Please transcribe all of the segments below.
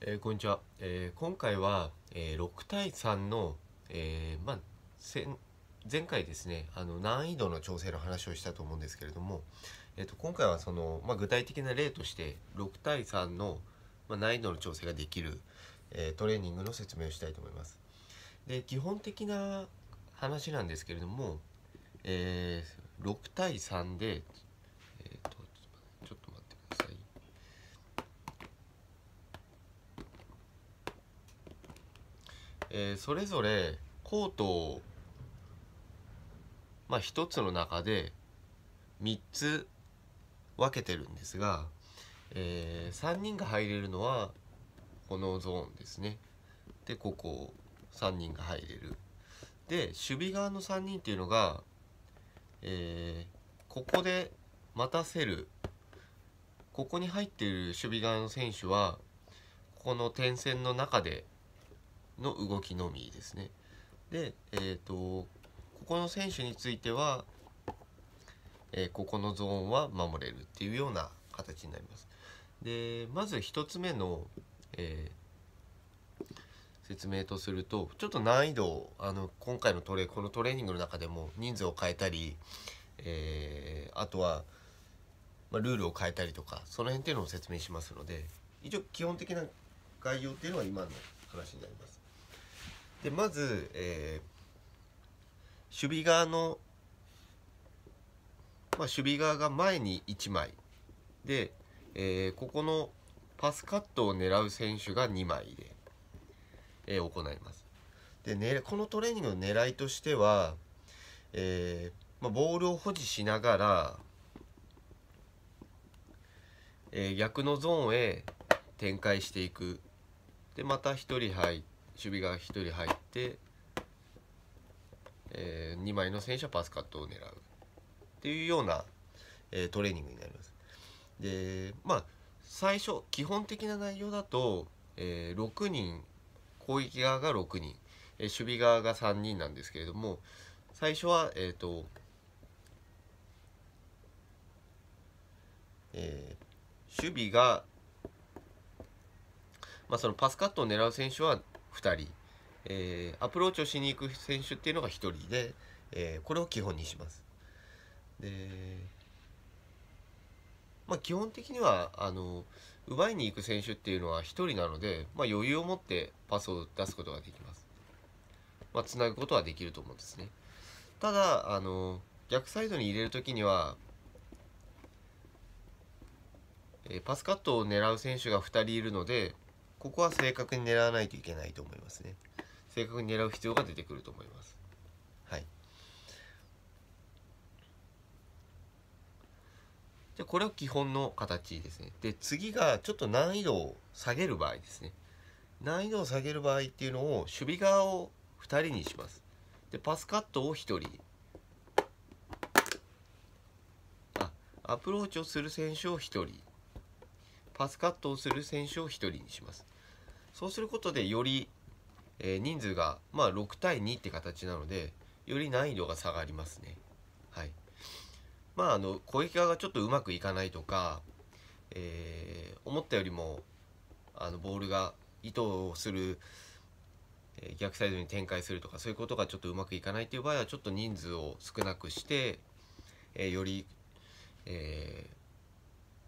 えー、こんにちは、えー、今回は、えー、6対3の、えまあ、前回ですねあの難易度の調整の話をしたと思うんですけれども、えーと、今回はその、まあ、具体的な例として6対3の、まあ、難易度の調整ができる、えトレーニングの説明をしたいと思います。で基本的な話なんですけれども、え6対3でえー、それぞれコートを、まあ、1つの中で3つ分けてるんですが、えー、3人が入れるのはこのゾーンですね。でここ3人が入れる。で守備側の3人っていうのが、えー、ここで待たせるここに入っている守備側の選手はこの点線の中での動きのみですね。で、えーと、ここの選手については、えー、ここのゾーンは守れるっていうような形になります。でまず1つ目の、えー、説明とするとちょっと難易度をあの今回のトレこのトレーニングの中でも人数を変えたり、えー、あとは、まあ、ルールを変えたりとかその辺っていうのを説明しますので一応基本的な概要っていうのは今の話になります。でまず、えー、守備側の、まあ、守備側が前に1枚で、えー、ここのパスカットを狙う選手が2枚で、えー、行いますで、ね、このトレーニングの狙いとしては、えーまあ、ボールを保持しながら、えー、逆のゾーンへ展開していくでまた1人入って守備が1人入って、えー、2枚の選手はパスカットを狙うっていうような、えー、トレーニングになります。でまあ最初基本的な内容だと、えー、6人攻撃側が6人、え守備側が3人なんですけれども最初はえっ、とえー、守備が、まあ、そのパスカットを狙う選手は2人、えー、アプローチをしに行く選手っていうのが1人で、えー、これを基本にします。でまあ、基本的にはあの奪いに行く選手っていうのは1人なので、まあ、余裕を持ってパスを出すことができます。まあ、つなぐことはできると思うんですね。ただあの逆サイドに入れる時には、えー、パスカットを狙う選手が2人いるので、ここは正確に狙わないといけないと思いますね正確に狙う必要が出てくると思いますはいじゃこれを基本の形ですねで次がちょっと難易度を下げる場合ですね難易度を下げる場合っていうのを守備側を2人にしますでパスカットを1人あアプローチをする選手を1人パスカットをする選手を1人にしますそうすることでより、えー、人数が、まあ、6対2って形なのでより難易度が下がりますねはいまああの攻撃側がちょっとうまくいかないとか、えー、思ったよりもあのボールが意図をする逆サイドに展開するとかそういうことがちょっとうまくいかないという場合はちょっと人数を少なくして、えー、より、え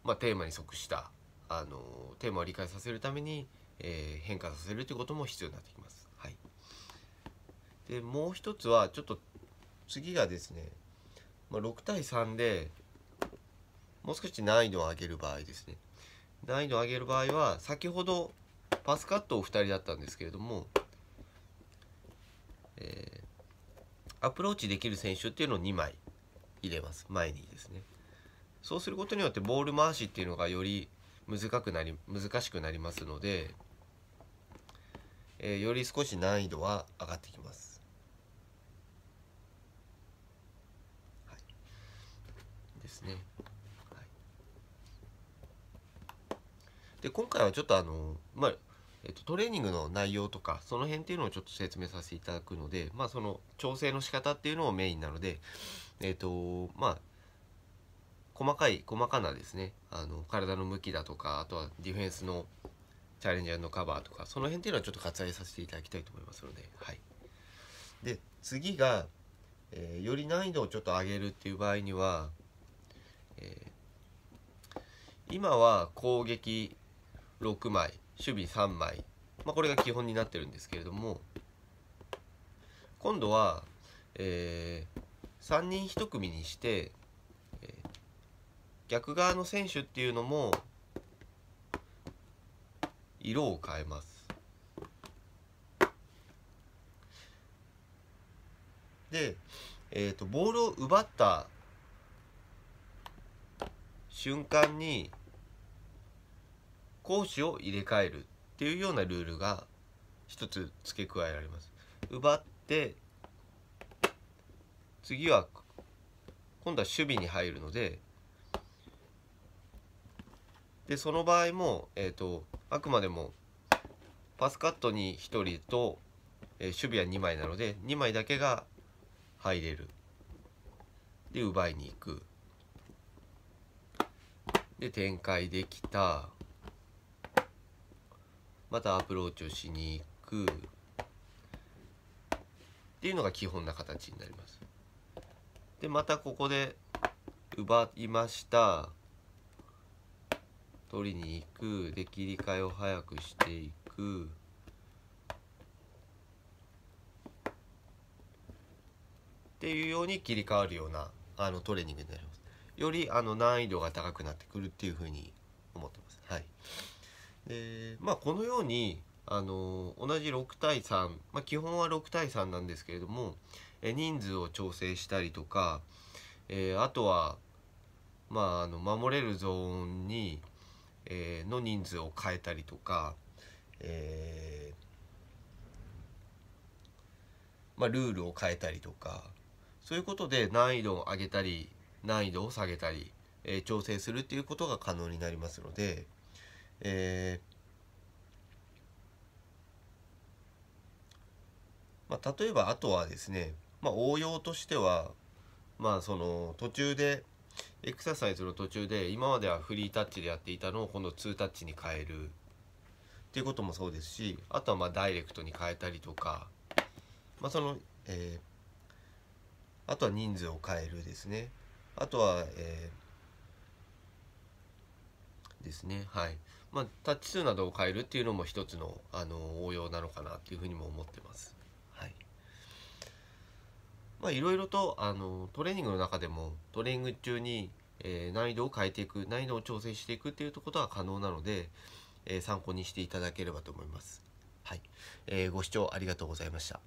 ー、まあ、テーマに即したあのテーマを理解させるために、えー、変化させるということも必要になってきます。はい、でもう一つはちょっと次がですね、まあ、6対3でもう少し難易度を上げる場合ですね難易度を上げる場合は先ほどパスカットを二人だったんですけれども、えー、アプローチできる選手っていうのを2枚入れます前にですねそうすることによってボール回しっていうのがより難くなり難しくなりますので、えー、より少し難易度は上がってきます。はい、ですね。はい、で今回はちょっとあのまあえっと、トレーニングの内容とかその辺っていうのをちょっと説明させていただくので、まあ、その調整の仕方っていうのをメインなので、えっとまあ、細かい細かなですねあの体の向きだとかあとはディフェンスのチャレンジャーのカバーとかその辺っていうのはちょっと割愛させていただきたいと思いますので、はい、で次が、えー、より難易度をちょっと上げるっていう場合には、えー、今は攻撃6枚守備3枚、まあ、これが基本になってるんですけれども今度は、えー、3人1組にして逆側の選手っていうのも色を変えますで、えーと、とボールを奪った瞬間に攻守を入れ替えるっていうようなルールが一つ付け加えられます奪って次は今度は守備に入るのででその場合も、えーと、あくまでもパスカットに1人と、えー、守備は2枚なので2枚だけが入れるで奪いに行くで展開できたまたアプローチをしに行くっていうのが基本な形になりますでまたここで奪いました取りに行くで切り替えを早くしていくっていうように切り替わるようなあのトレーニングになりますよりあの難易度が高くなってくるっていうふうに思ってますはいでまあこのようにあの同じ6対3、まあ、基本は6対3なんですけれどもえ人数を調整したりとか、えー、あとは、まあ、あの守れるゾーンにえー、の人数を変えたりとか、えー、まあ、ルールを変えたりとかそういうことで難易度を上げたり難易度を下げたり、えー、調整するっていうことが可能になりますので、えまあ、例えばあとはですね、まあ、応用としては、まあ、その途中でエクササイズの途中で今まではフリータッチでやっていたのを今度2タッチに変えるっていうこともそうですしあとはまあダイレクトに変えたりとか、まあ、その、えあとは人数を変えるですねあとは、えですねはい、まあ、タッチ数などを変えるっていうのも一つの、あの応用なのかなっていうふうにも思ってます。まあいろいろとあのトレーニングの中でもトレーニング中に、えー、難易度を変えていく難易度を調整していくっていうことは可能なので、えー、参考にしていただければと思います。はい、えー、ご視聴ありがとうございました。